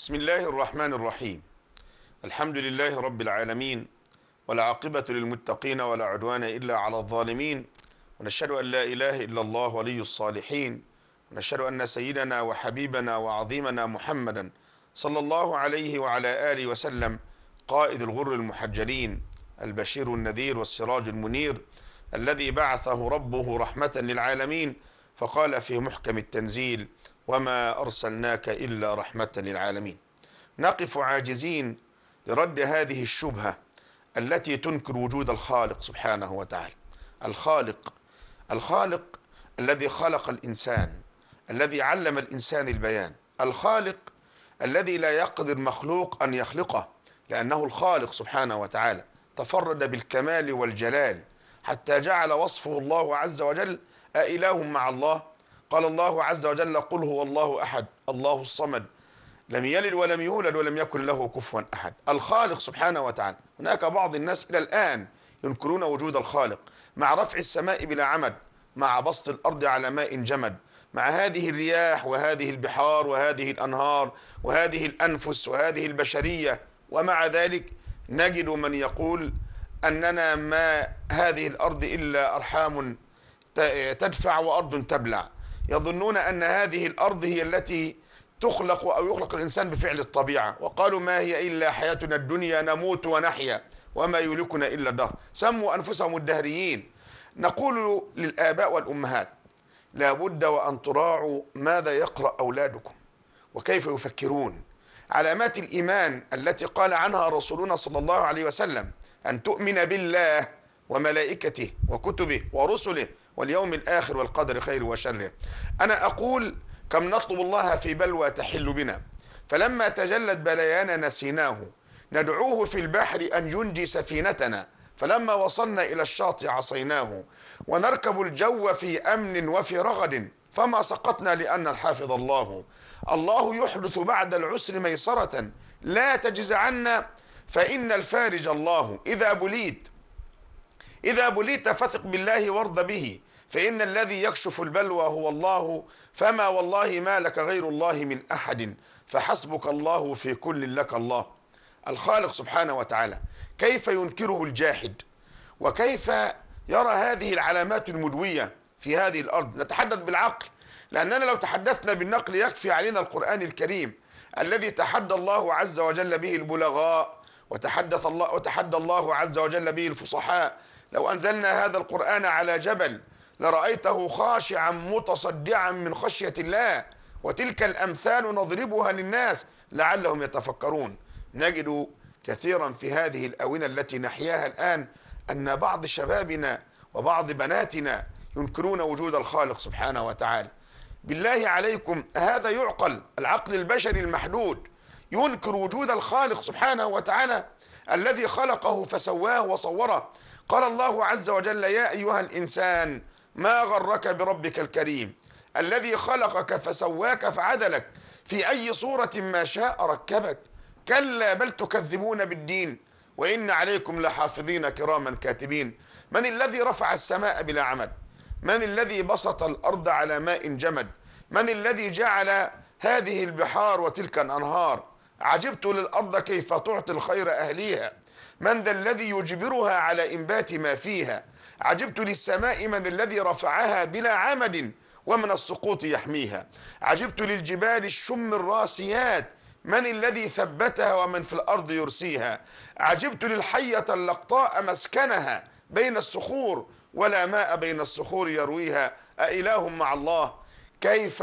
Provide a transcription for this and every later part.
بسم الله الرحمن الرحيم الحمد لله رب العالمين والعاقبة للمتقين ولا عدوان إلا على الظالمين ونشهد أن لا إله إلا الله ولي الصالحين ونشهد أن سيدنا وحبيبنا وعظيمنا محمدا صلى الله عليه وعلى آله وسلم قائد الغر المحجلين البشير النذير والسراج المنير الذي بعثه ربه رحمة للعالمين فقال في محكم التنزيل وما أرسلناك إلا رحمة للعالمين نقف عاجزين لرد هذه الشبهة التي تنكر وجود الخالق سبحانه وتعالى الخالق الخالق الذي خلق الإنسان الذي علم الإنسان البيان الخالق الذي لا يقدر مخلوق أن يخلقه لأنه الخالق سبحانه وتعالى تفرد بالكمال والجلال حتى جعل وصفه الله عز وجل أإله مع الله قال الله عز وجل قل هو الله أحد الله الصمد لم يلد ولم يولد ولم يكن له كفوا أحد الخالق سبحانه وتعالى هناك بعض الناس إلى الآن ينكرون وجود الخالق مع رفع السماء بلا عمد مع بسط الأرض على ماء جمد مع هذه الرياح وهذه البحار وهذه الأنهار وهذه الأنفس وهذه البشرية ومع ذلك نجد من يقول أننا ما هذه الأرض إلا أرحام تدفع وأرض تبلع يظنون أن هذه الأرض هي التي تخلق أو يخلق الإنسان بفعل الطبيعة وقالوا ما هي إلا حياتنا الدنيا نموت ونحيا وما يهلكنا إلا الدهر سموا أنفسهم الدهريين نقول للآباء والأمهات لا بد وأن تراعوا ماذا يقرأ أولادكم وكيف يفكرون علامات الإيمان التي قال عنها رسولنا صلى الله عليه وسلم أن تؤمن بالله وملائكته وكتبه ورسله واليوم الآخر والقدر خير وشره أنا أقول كم نطلب الله في بلوى تحل بنا فلما تجلت بليانا نسيناه ندعوه في البحر أن ينجي سفينتنا فلما وصلنا إلى الشاطئ عصيناه ونركب الجو في أمن وفي رغد فما سقطنا لأن الحافظ الله الله يحدث بعد العسر ميسرة لا تجز عنا فإن الفارج الله إذا بليت إذا بليت فثق بالله وارض به فإن الذي يكشف البلوى هو الله فما والله ما لك غير الله من أحد فحسبك الله في كل لك الله الخالق سبحانه وتعالى كيف ينكره الجاحد وكيف يرى هذه العلامات المدوية في هذه الأرض نتحدث بالعقل لأننا لو تحدثنا بالنقل يكفي علينا القرآن الكريم الذي تحدى الله عز وجل به البلغاء وتحدث الله وتحدى الله عز وجل به الفصحاء لو أنزلنا هذا القرآن على جبل لرأيته خاشعا متصدعا من خشية الله وتلك الأمثال نضربها للناس لعلهم يتفكرون نجد كثيرا في هذه الأونة التي نحياها الآن أن بعض شبابنا وبعض بناتنا ينكرون وجود الخالق سبحانه وتعالى بالله عليكم هذا يعقل العقل البشري المحدود ينكر وجود الخالق سبحانه وتعالى الذي خلقه فسواه وصوره قال الله عز وجل يا أيها الإنسان ما غرك بربك الكريم الذي خلقك فسواك فعدلك في أي صورة ما شاء ركبك كلا بل تكذبون بالدين وإن عليكم لحافظين كراما كاتبين من الذي رفع السماء بلا عمد من الذي بسط الأرض على ماء جمد من الذي جعل هذه البحار وتلك الأنهار عجبت للأرض كيف تعطي الخير أهليها من ذا الذي يجبرها على إنبات ما فيها عجبت للسماء من الذي رفعها بلا عمد ومن السقوط يحميها عجبت للجبال الشم الراسيات من الذي ثبتها ومن في الأرض يرسيها عجبت للحية اللقطاء مسكنها بين الصخور ولا ماء بين الصخور يرويها أإله مع الله كيف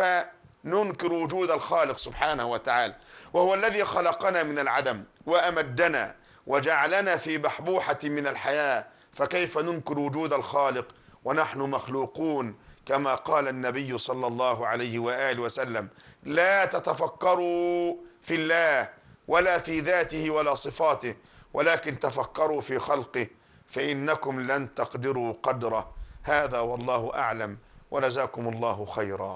ننكر وجود الخالق سبحانه وتعالى وهو الذي خلقنا من العدم وأمدنا وجعلنا في بحبوحة من الحياة فكيف ننكر وجود الخالق ونحن مخلوقون كما قال النبي صلى الله عليه وآله وسلم لا تتفكروا في الله ولا في ذاته ولا صفاته ولكن تفكروا في خلقه فإنكم لن تقدروا قدره هذا والله أعلم وجزاكم الله خيرا